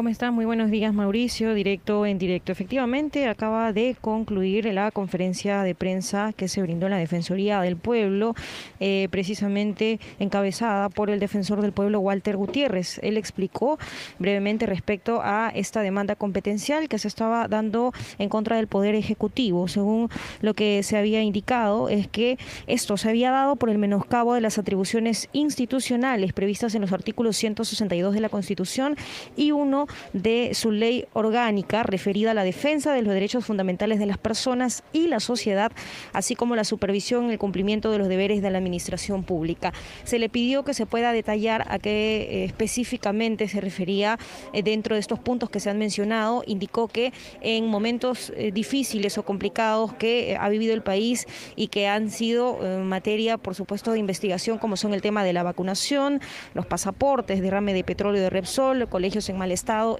¿Cómo están? Muy buenos días, Mauricio. Directo en directo. Efectivamente, acaba de concluir la conferencia de prensa que se brindó en la Defensoría del Pueblo, eh, precisamente encabezada por el defensor del pueblo, Walter Gutiérrez. Él explicó brevemente respecto a esta demanda competencial que se estaba dando en contra del Poder Ejecutivo. Según lo que se había indicado, es que esto se había dado por el menoscabo de las atribuciones institucionales previstas en los artículos 162 de la Constitución y uno de su ley orgánica referida a la defensa de los derechos fundamentales de las personas y la sociedad, así como la supervisión y el cumplimiento de los deberes de la administración pública. Se le pidió que se pueda detallar a qué eh, específicamente se refería eh, dentro de estos puntos que se han mencionado. Indicó que en momentos eh, difíciles o complicados que ha vivido el país y que han sido materia, por supuesto, de investigación, como son el tema de la vacunación, los pasaportes, derrame de petróleo de Repsol, colegios en mal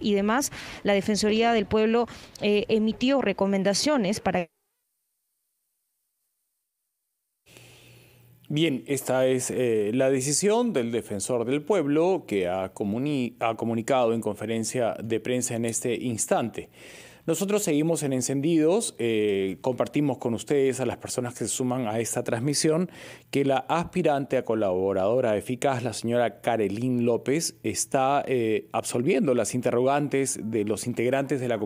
y demás, la Defensoría del Pueblo eh, emitió recomendaciones para... Bien, esta es eh, la decisión del defensor del pueblo que ha, ha comunicado en conferencia de prensa en este instante. Nosotros seguimos en encendidos, eh, compartimos con ustedes, a las personas que se suman a esta transmisión, que la aspirante a colaboradora eficaz, la señora Karelín López, está eh, absolviendo las interrogantes de los integrantes de la comunidad.